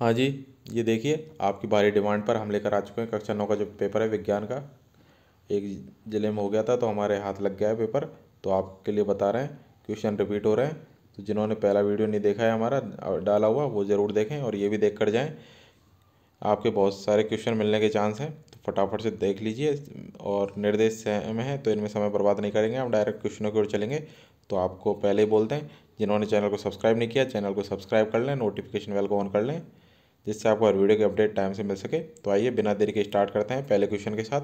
हाँ जी ये देखिए आपकी भारी डिमांड पर हम लेकर आ चुके हैं कक्षा नौ का जो पेपर है विज्ञान का एक जिले में हो गया था तो हमारे हाथ लग गया है पेपर तो आपके लिए बता रहे हैं क्वेश्चन रिपीट हो रहे हैं तो जिन्होंने पहला वीडियो नहीं देखा है हमारा डाला हुआ वो ज़रूर देखें और ये भी देख कर जाएँ आपके बहुत सारे क्वेश्चन मिलने के चांस हैं तो फटाफट से देख लीजिए और निर्देश सेम है तो इनमें समय बर्बाद नहीं करेंगे हम डायरेक्ट क्वेश्चनों की ओर चलेंगे तो आपको पहले ही बोलते हैं जिन्होंने चैनल को सब्सक्राइब नहीं किया चैनल को सब्सक्राइब कर लें नोटिफिकेशन बेल को ऑन कर लें जिससे आपको हर वीडियो के अपडेट टाइम से मिल सके तो आइए बिना देरी के स्टार्ट करते हैं पहले क्वेश्चन के साथ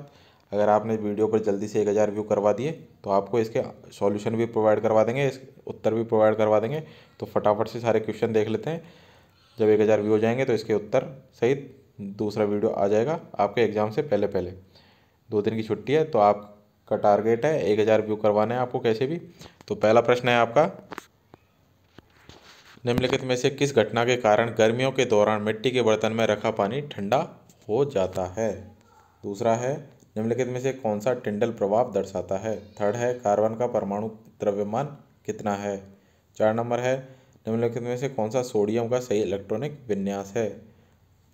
अगर आपने वीडियो पर जल्दी से एक हज़ार व्यू करवा दिए तो आपको इसके सॉल्यूशन भी प्रोवाइड करवा देंगे इस उत्तर भी प्रोवाइड करवा देंगे तो फटाफट से सारे क्वेश्चन देख लेते हैं जब एक हज़ार व्यू हो जाएंगे तो इसके उत्तर सहित दूसरा वीडियो आ जाएगा आपके एग्ज़ाम से पहले पहले दो दिन की छुट्टी है तो आपका टारगेट है एक हज़ार व्यू करवाना है आपको कैसे भी तो पहला प्रश्न है आपका निम्नलिखित में से किस घटना के कारण गर्मियों के दौरान मिट्टी के बर्तन में रखा पानी ठंडा हो जाता है दूसरा है निम्नलिखित में से कौन सा टिंडल प्रभाव दर्शाता है थर्ड है कार्बन का परमाणु द्रव्यमान कितना है चार नंबर है निम्नलिखित में से कौन सा सोडियम का सही इलेक्ट्रॉनिक विन्यास है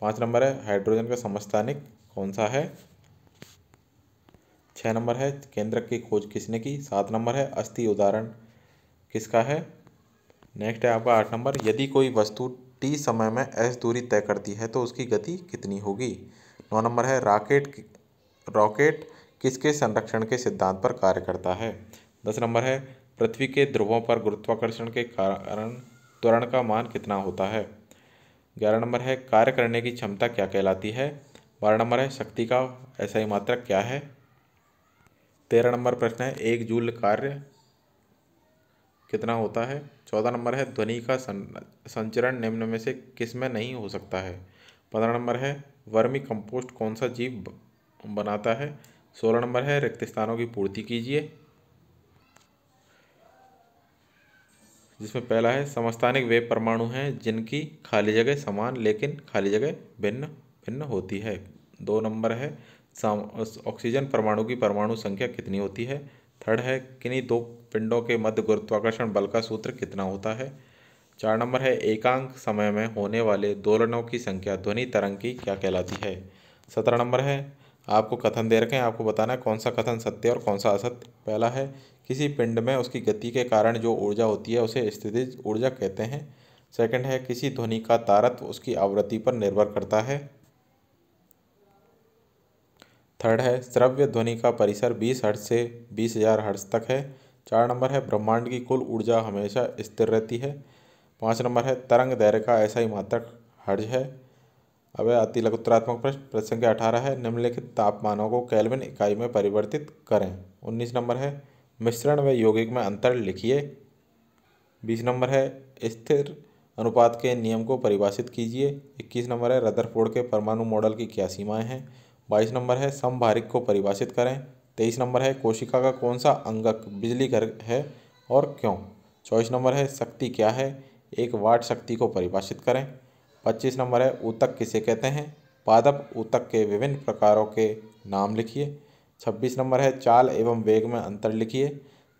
पाँच नंबर है हाइड्रोजन का समस्थानिक कौन सा है छः नंबर है केंद्रक की खोज किसने की सात नंबर है अस्थि उदाहरण किसका है नेक्स्ट है आपका आठ नंबर यदि कोई वस्तु टी समय में एस दूरी तय करती है तो उसकी गति कितनी होगी नौ नंबर है राकेट रॉकेट किसके संरक्षण के सिद्धांत पर कार्य करता है दस नंबर है पृथ्वी के ध्रुवों पर गुरुत्वाकर्षण के कारण त्वरण का मान कितना होता है ग्यारह नंबर है कार्य करने की क्षमता क्या कहलाती है बारह नंबर है शक्ति का ऐसा ही मात्रक क्या है तेरह नंबर प्रश्न है एक जूल कार्य कितना होता है चौदह नंबर है ध्वनि का संचरण निम्न में से किस में नहीं हो सकता है पंद्रह नंबर है वर्मी कंपोस्ट कौन सा जीव बनाता है सोलह नंबर है रिक्त स्थानों की पूर्ति कीजिए जिसमें पहला है समस्थानिक वे परमाणु हैं जिनकी खाली जगह समान लेकिन खाली जगह भिन्न भिन्न होती है दो नंबर है ऑक्सीजन परमाणु की परमाणु संख्या कितनी होती है थर्ड है किन्हीं दो पिंडों के मध्य गुरुत्वाकर्षण बल का सूत्र कितना होता है चार नंबर है एकांक समय में होने वाले दोलनों की संख्या ध्वनि तरंग की क्या कहलाती है सत्रह नंबर है आपको कथन दे रखें आपको बताना है कौन सा कथन सत्य और कौन सा असत्य पहला है किसी पिंड में उसकी गति के कारण जो ऊर्जा होती है उसे स्थिति ऊर्जा कहते हैं सेकंड है किसी ध्वनि का तारत्व उसकी आवृत्ति पर निर्भर करता है थर्ड है श्रव्य ध्वनि का परिसर 20 हर्ट्ज से 20000 हर्ट्ज तक है चार नंबर है ब्रह्मांड की कुल ऊर्जा हमेशा स्थिर रहती है पाँच नंबर है तरंग दैर्य का ऐसा ही मात्रक हर्ज है अब अति लघुत्तरात्मक प्रश्न प्रश्न संख्या अठारह है निम्नलिखित तापमानों को कैलविन इकाई में परिवर्तित करें उन्नीस नंबर है मिश्रण व यौगिक में अंतर लिखिए बीस नंबर है स्थिर अनुपात के नियम को परिभाषित कीजिए इक्कीस नंबर है रदरफोर्ड के परमाणु मॉडल की क्या सीमाएं हैं बाईस नंबर है समभारिक को परिभाषित करें तेईस नंबर है कोशिका का कौन सा अंगक बिजली घर है और क्यों चौबीस नंबर है शक्ति क्या है एक वाट शक्ति को परिभाषित करें पच्चीस नंबर है ऊतक किसे कहते हैं पादप ऊतक के विभिन्न प्रकारों के नाम लिखिए छब्बीस नंबर है चाल एवं वेग में अंतर लिखिए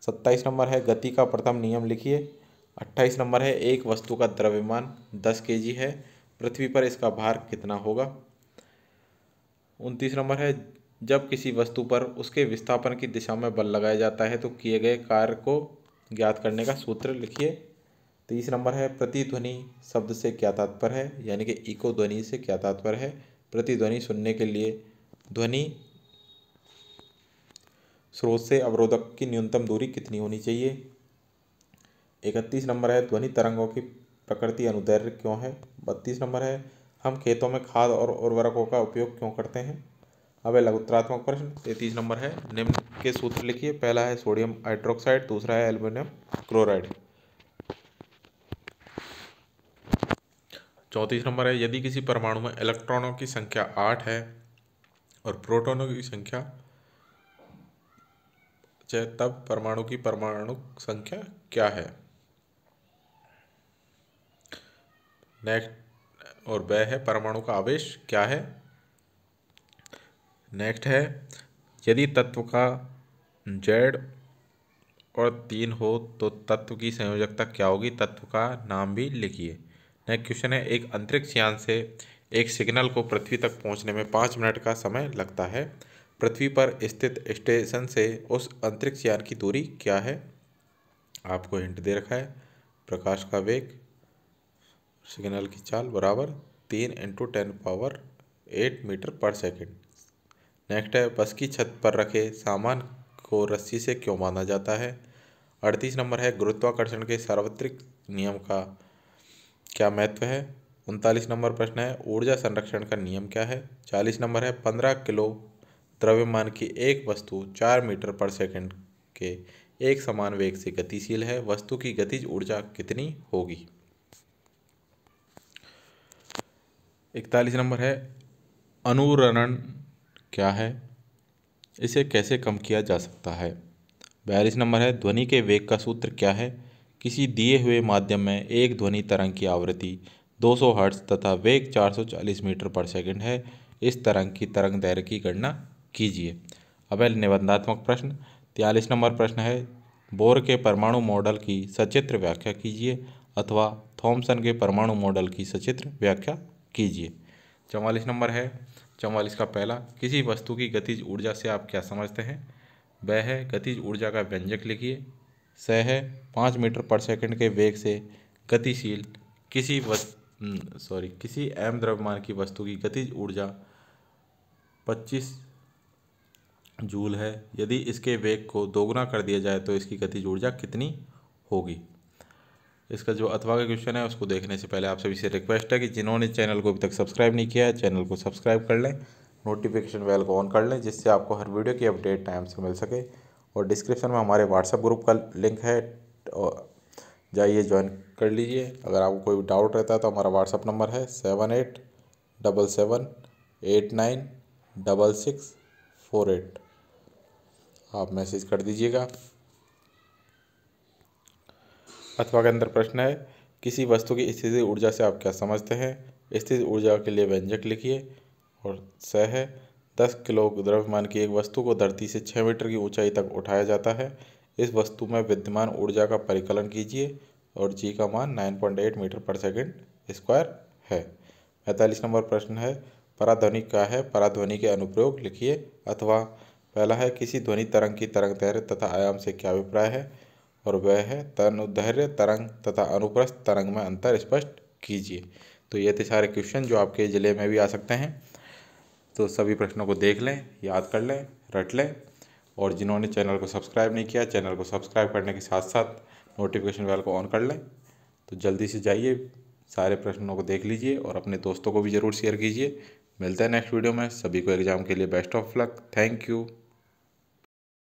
सत्ताईस नंबर है गति का प्रथम नियम लिखिए अट्ठाईस नंबर है एक वस्तु का द्रव्यमान दस के है पृथ्वी पर इसका भार कितना होगा उनतीस नंबर है जब किसी वस्तु पर उसके विस्थापन की दिशा में बल लगाया जाता है तो किए गए कार्य को ज्ञात करने का सूत्र लिखिए तीस नंबर है प्रतिध्वनि शब्द से क्या तात्पर्य है यानी कि इको ध्वनि से क्या तात्पर्य है प्रतिध्वनि सुनने के लिए ध्वनि स्रोत से अवरोधक की न्यूनतम दूरी कितनी होनी चाहिए इकतीस नंबर है ध्वनि तरंगों की प्रकृति अनुदैर्य क्यों है बत्तीस नंबर है हम खेतों में खाद और उर्वरकों का उपयोग क्यों करते हैं अब है लघुत्रात्मक प्रश्न तैतीस नंबर है निम्न के सूत्र लिखिए पहला है सोडियम हाइड्रोक्साइड दूसरा है एल्यूमिनियम क्लोराइड चौंतीस नंबर है यदि किसी परमाणु में इलेक्ट्रॉनों की संख्या आठ है और प्रोटॉनों की संख्या तब परमाणु की परमाणु संख्या क्या है नेक्स्ट और वह है परमाणु का आवेश क्या है नेक्स्ट है यदि तत्व का जेड और तीन हो तो तत्व की संयोजकता क्या होगी तत्व का नाम भी लिखिए नेक्स्ट क्वेश्चन है एक अंतरिक्ष यान से एक सिग्नल को पृथ्वी तक पहुंचने में पाँच मिनट का समय लगता है पृथ्वी पर स्थित स्टेशन से उस अंतरिक्ष यान की दूरी क्या है आपको हिंट दे रखा है प्रकाश का वेग सिग्नल की चाल बराबर तीन into ten power eight meter per second next है बस की छत पर रखे सामान को रस्सी से क्यों बांधा जाता है अड़तीस नंबर है गुरुत्वाकर्षण के सार्वत्रिक नियम का क्या महत्व है उनतालीस नंबर प्रश्न है ऊर्जा संरक्षण का नियम क्या है चालीस नंबर है पंद्रह किलो द्रव्यमान की एक वस्तु चार मीटर पर सेकंड के एक समान वेग से गतिशील है वस्तु की गतिज ऊर्जा कितनी होगी इकतालीस नंबर है अनुरणन क्या है इसे कैसे कम किया जा सकता है बयालीस नंबर है ध्वनि के वेग का सूत्र क्या है किसी दिए हुए माध्यम में एक ध्वनि तरंग की आवृत्ति 200 हर्ट्स तथा वेग 440 मीटर पर सेकंड है इस तरंग की तरंग दैर्घ्य की गणना कीजिए अब है निबंधात्मक प्रश्न तयलीस नंबर प्रश्न है बोर के परमाणु मॉडल की सचित्र व्याख्या कीजिए अथवा थॉमसन के परमाणु मॉडल की सचित्र व्याख्या कीजिए चौवालीस नंबर है चौवालीस का पहला किसी वस्तु की गतिज ऊर्जा से आप क्या समझते हैं वह है गतिज ऊर्जा का व्यंजक लिखिए स है पाँच मीटर पर सेकंड के वेग से गतिशील किसी वस् हम्म, सॉरी किसी एम द्रव्यमान की वस्तु की गतिज ऊर्जा पच्चीस जूल है यदि इसके वेग को दोगुना कर दिया जाए तो इसकी गतिज ऊर्जा कितनी होगी इसका जो अथवा का क्वेश्चन है उसको देखने से पहले आप सभी से रिक्वेस्ट है कि जिन्होंने चैनल को अभी तक सब्सक्राइब नहीं किया है चैनल को सब्सक्राइब कर लें नोटिफिकेशन बेल को ऑन कर लें जिससे आपको हर वीडियो की अपडेट टाइम से मिल सके और डिस्क्रिप्शन में हमारे व्हाट्सएप ग्रुप का लिंक है तो जाइए ज्वाइन कर लीजिए अगर आपको कोई डाउट रहता है तो हमारा व्हाट्सअप नंबर है seven eight double seven eight nine double six four eight आप मैसेज कर दीजिएगा अथवा के अंदर प्रश्न है किसी वस्तु की स्थिति ऊर्जा से आप क्या समझते हैं स्थिति ऊर्जा के लिए व्यंजक लिखिए और स है दस किलो द्रव्यमान की एक वस्तु को धरती से छः मीटर की ऊंचाई तक उठाया जाता है इस वस्तु में विद्यमान ऊर्जा का परिकलन कीजिए और जी का मान nine point eight meter per second square है पैंतालीस नंबर प्रश्न है पराध्वनि का है पराध्वनि के अनुप्रयोग लिखिए अथवा पहला है किसी ध्वनि तरंग की तरंग तैर तथा आयाम से क्या अभिप्राय है और वह है तनुधर्य तरंग तथा अनुप्रस्थ तरंग में अंतर स्पष्ट कीजिए तो ये थे सारे क्वेश्चन जो आपके ज़िले में भी आ सकते हैं तो सभी प्रश्नों को देख लें याद कर लें रट लें और जिन्होंने चैनल को सब्सक्राइब नहीं किया चैनल को सब्सक्राइब करने के साथ साथ नोटिफिकेशन बेल को ऑन कर लें तो जल्दी से जाइए सारे प्रश्नों को देख लीजिए और अपने दोस्तों को भी ज़रूर शेयर कीजिए मिलता है नेक्स्ट वीडियो में सभी को एग्ज़ाम के लिए best of luck thank you